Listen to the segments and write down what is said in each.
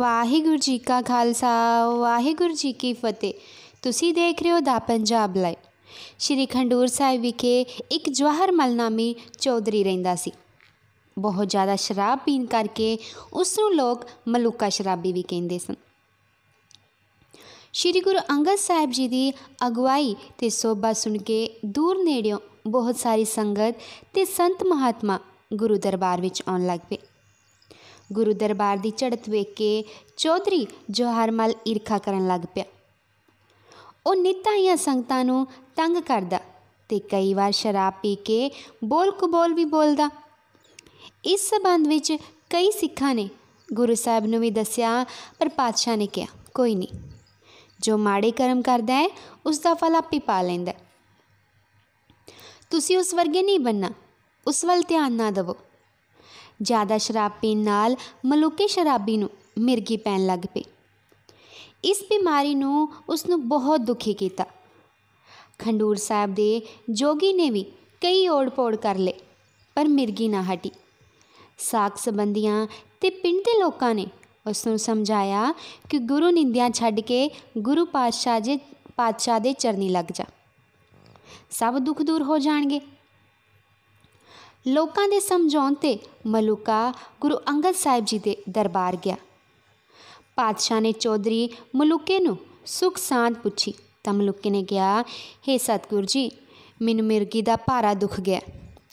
ਵਾਹਿਗੁਰੂ ਜੀ ਕਾ ਖਾਲਸਾ ਵਾਹਿਗੁਰੂ ਜੀ ਕੀ ਫਤਿਹ ਤੁਸੀਂ ਦੇਖ ਰਹੇ ਹੋ ਦਾ ਪੰਜਾਬ ਲਾਈਵ ਸ਼੍ਰੀ ਖੰਡੂਰ ਸਾਹਿਬ ਵਿਖੇ ਇੱਕ ਜਵਾਹਰ ਮਲ ਚੌਧਰੀ ਰਹਿੰਦਾ ਸੀ ਬਹੁਤ ਜ਼ਿਆਦਾ ਸ਼ਰਾਬ ਪੀਣ ਕਰਕੇ ਉਸ ਨੂੰ ਲੋਕ ਮਲੂਕਾ ਸ਼ਰਾਬੀ ਵੀ ਕਹਿੰਦੇ ਸਨ ਸ਼੍ਰੀ ਗੁਰੂ ਅੰਗਦ ਸਾਹਿਬ ਜੀ ਦੀ ਅਗਵਾਈ ਤੇ ਸੋਭਾ ਸੁਣ ਕੇ ਦੂਰ ਨੇੜਿਓਂ ਬਹੁਤ ਸਾਰੀ ਸੰਗਤ ਤੇ ਸੰਤ ਮਹਾਤਮਾ ਗੁਰੂ ਦਰਬਾਰ ਵਿੱਚ ਆਉਣ ਲੱਗ ਪਏ ਗੁਰੂ ਦਰਬਾਰ ਦੀ ਚੜਤ ਵੇਖ ਕੇ ਚੌਧਰੀ ਜੋਹਰਮਲ ਈਰਖਾ ਕਰਨ ਲੱਗ ਪਿਆ ਉਹ ਨਿਤਾਈਆਂ ਸੰਗਤਾਂ ਨੂੰ ਤੰਗ ਕਰਦਾ ਤੇ ਕਈ ਵਾਰ ਸ਼ਰਾਬ ਪੀ ਕੇ ਬੋਲ ਕਬੋਲ ਵੀ ਬੋਲਦਾ ਇਸ ਸਬੰਧ ਵਿੱਚ ਕਈ ਸਿੱਖਾਂ ਨੇ ਗੁਰੂ ਸਾਹਿਬ ਨੂੰ ਵੀ ਦੱਸਿਆ ਪਰ ਪਾਤਸ਼ਾਹ ਨੇ ਕਿਹਾ ਕੋਈ ਨਹੀਂ ਜੋ ਮਾੜੇ ਕਰਮ ਕਰਦਾ ਹੈ ਉਸ ਦਾ ਫਲ ਆਪੇ ਪਾ ਲੈਂਦਾ ਤੁਸੀਂ ਉਸ ਵਰਗੇ ਨਹੀਂ ਬੰਨਾ ਉਸ ਵੱਲ ਧਿਆਨ ਨਾ ਦਿਵੋ ਜ਼ਿਆਦਾ ਸ਼ਰਾਬ ਪੀਣ ਨਾਲ ਮਲੂਕੇ ਸ਼ਰਾਬੀ ਨੂੰ ਮਿਰਗੀ ਪੈਣ ਲੱਗ ਪਈ ਇਸ ਬਿਮਾਰੀ ਨੂੰ ਉਸ ਨੂੰ ਬਹੁਤ ਦੁਖੀ ਕੀਤਾ ਖੰਡੂਰ ਸਾਹਿਬ ਦੇ ਜੋਗੀ ਨੇ ਵੀ ਕਈ ਔੜ ਪੋੜ ਕਰ ਲਏ ਪਰ ਮਿਰਗੀ ਨਾ ਹਟੀ ਸਾਖ ਸੰਬੰਧੀਆਂ ਤੇ ਪਿੰਡ ਦੇ ਲੋਕਾਂ ਨੇ ਉਸ ਨੂੰ ਸਮਝਾਇਆ ਕਿ ਗੁਰੂ ਨਿੰਦਿਆਂ ਛੱਡ ਕੇ ਗੁਰੂ ਪਾਤਸ਼ਾਹ ਦੇ ਪਾਤਸ਼ਾਹ ਦੇ ਚਰਨੀ ਲੱਗ ਜਾ ਸਭ ਦੁੱਖ ਦੂਰ ਹੋ ਜਾਣਗੇ ਲੋਕਾਂ ਦੇ ਸਮਝਾਉਣ ਤੇ ਮਲੂਕਾ ਗੁਰੂ ਅੰਗਦ ਸਾਹਿਬ ਜੀ ਦੇ ਦਰਬਾਰ ਗਿਆ ਪਾਤਸ਼ਾਹ ਨੇ ਚੌਧਰੀ ਮਲੂਕੇ ਨੂੰ ਸੁਖ ਸ਼ਾਂਤ ਪੁੱਛੀ ਤਾਂ ਮਲੂਕੇ ਨੇ ਕਿਹਾ हे ਸਤਗੁਰ ਜੀ ਮੈਨੂੰ ਮਿਰਗੀ ਦਾ ਭਾਰਾ ਦੁੱਖ ਗਿਆ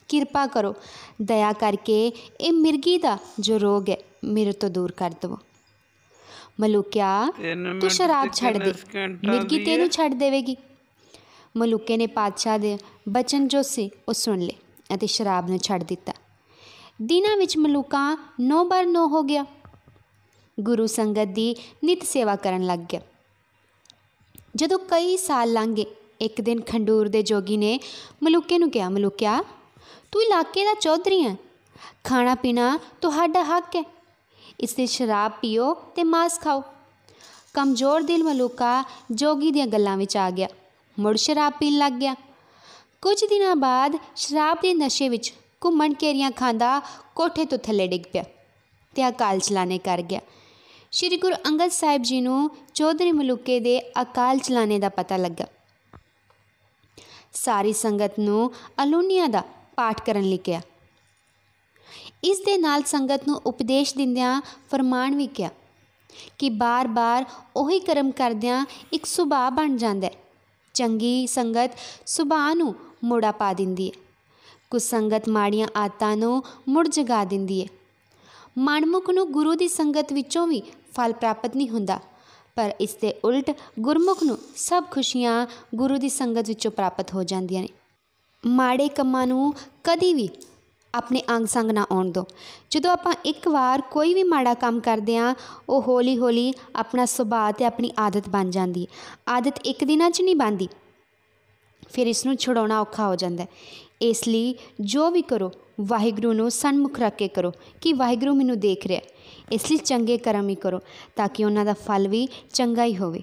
ਕਿਰਪਾ ਕਰੋ ਦਇਆ ਕਰਕੇ ਇਹ ਮਿਰਗੀ ਦਾ ਜੋ ਰੋਗ ਹੈ ਮੇਰੇ ਤੋਂ ਦੂਰ ਕਰ ਦਿਓ ਮਲੂਕਿਆ ਤੂੰ ਸ਼ਰਾਬ ਛੱਡ ਦੇ ਮਿਰਗੀ ਤੈਨੂੰ ਛੱਡ ਦੇਵੇਗੀ ਮਲੂਕੇ ਨੇ ਪਾਤਸ਼ਾਹ ਦੇ ਬਚਨ ਜੋ ਸੀ ਉਹ ਸੁਣ ਲਏ ਅਤੇ ਸ਼ਰਾਬ ਨੂੰ ਛੱਡ ਦਿੱਤਾ ਦਿਨਾਂ ਵਿੱਚ ਮਲੂਕਾ ਨੋ ਬਰ ਨੋ ਹੋ ਗਿਆ ਗੁਰੂ ਸੰਗਤ ਦੀ ਨਿਤ ਸੇਵਾ ਕਰਨ ਲੱਗ ਗਿਆ ਜਦੋਂ ਕਈ ਸਾਲ ਲੰਘੇ ਇੱਕ ਦਿਨ ਖੰਡੂਰ ਦੇ ਜੋਗੀ ਨੇ ਮਲੂਕੇ ਨੂੰ ਕਿਹਾ ਮਲੂਕਿਆ ਤੂੰ ਇਲਾਕੇ ਦਾ ਚੌਧਰੀ ਹੈ ਖਾਣਾ ਪੀਣਾ ਤੁਹਾਡਾ ਹੱਕ ਹੈ ਇਸ ਲਈ ਸ਼ਰਾਬ ਪੀਓ ਤੇ ਮਾਸ ਖਾਓ ਕਮਜ਼ੋਰ ਦਿਲ ਮਲੂਕਾ ਜੋਗੀ ਦੀਆਂ ਗੱਲਾਂ ਵਿੱਚ ਆ ਗਿਆ ਮੁੜ ਸ਼ਰਾਬ ਪੀਣ ਲੱਗ ਗਿਆ ਕੁਝ ਦਿਨਾਂ ਬਾਅਦ ਸ਼ਰਾਬ ਦੇ ਨਸ਼ੇ ਵਿੱਚ ਘੁੰਮਣ ਕੇਰੀਆਂ ਖਾਂਦਾ ਕੋਠੇ ਤੋਂ ਥੱਲੇ ਡਿੱਗ ਪਿਆ ਤੇ ਅਕਾਲ ਚਲਾਣੇ ਕਰ ਗਿਆ ਸ਼੍ਰੀ ਗੁਰੂ ਅੰਗਦ ਸਾਹਿਬ ਜੀ ਨੂੰ ਚੌਧਰੀ ਮਲੂਕੇ ਦੇ ਅਕਾਲ ਚਲਾਣੇ ਦਾ ਪਤਾ ਲੱਗਾ ਸਾਰੀ ਸੰਗਤ ਨੂੰ ਅਲੂਨੀਆ ਦਾ ਪਾਠ ਕਰਨ ਲਈ ਕਿਹਾ ਇਸ ਦੇ ਨਾਲ ਸੰਗਤ ਨੂੰ ਉਪਦੇਸ਼ ਦਿੰਦਿਆਂ ਫਰਮਾਨ ਵੀ ਕਿਹਾ ਕਿ ਬਾਰ-ਬਾਰ ਉਹੀ ਕਰਮ ਕਰਦਿਆਂ ਇੱਕ ਸੁਭਾਅ ਬਣ ਜਾਂਦਾ ਹੈ ਚੰਗੀ ਸੰਗਤ ਸੁਭਾਅ ਨੂੰ ਮੋੜਾ ਪਾ ਦਿੰਦੀ ਹੈ ਕੁਸੰਗਤ ਮਾੜੀਆਂ ਆਤਾਂ ਨੂੰ ਮੁੜ ਜਗਾ ਦਿੰਦੀ ਹੈ ਮਨਮੁਖ ਨੂੰ ਗੁਰੂ ਦੀ ਸੰਗਤ ਵਿੱਚੋਂ ਵੀ ਫਲ ਪ੍ਰਾਪਤ ਨਹੀਂ ਹੁੰਦਾ ਪਰ ਇਸ ਦੇ ਉਲਟ ਗੁਰਮੁਖ ਨੂੰ ਸਭ ਖੁਸ਼ੀਆਂ ਗੁਰੂ ਦੀ ਸੰਗਤ ਵਿੱਚੋਂ ਪ੍ਰਾਪਤ ਹੋ ਜਾਂਦੀਆਂ ਨੇ ਮਾੜੇ ਕੰਮਾਂ ਨੂੰ ਕਦੀ ਵੀ ਆਪਣੇ ਅੰਗ ਸੰਗ ਨਾ ਆਉਣ ਦਿਓ ਜਦੋਂ ਆਪਾਂ ਇੱਕ ਵਾਰ ਕੋਈ ਵੀ ਮਾੜਾ ਕੰਮ ਕਰਦੇ ਆ ਉਹ ਹੌਲੀ ਹੌਲੀ ਆਪਣਾ ਸੁਭਾਅ ਤੇ ਆਪਣੀ ਆਦਤ ਬਣ ਜਾਂਦੀ ਹੈ ਆਦਤ ਇੱਕ ਦਿਨਾਂ 'ਚ ਨਹੀਂ ਬਣਦੀ ਫਿਰ ਇਸ ਨੂੰ ਛੁਡਾਉਣਾ ਔਖਾ ਹੋ ਜਾਂਦਾ ਹੈ ਇਸ ਲਈ ਜੋ ਵੀ ਕਰੋ ਵਾਹਿਗੁਰੂ ਨੂੰ ਸਨਮੁਖ ਰੱਖ ਕੇ ਕਰੋ ਕਿ ਵਾਹਿਗੁਰੂ ਮੈਨੂੰ ਦੇਖ ਰਿਹਾ ਇਸ ਲਈ ਚੰਗੇ ਕਰਮ ਹੀ ਕਰੋ ਤਾਂ ਕਿ ਉਹਨਾਂ ਦਾ ਫਲ ਵੀ ਚੰਗਾ ਹੀ ਹੋਵੇ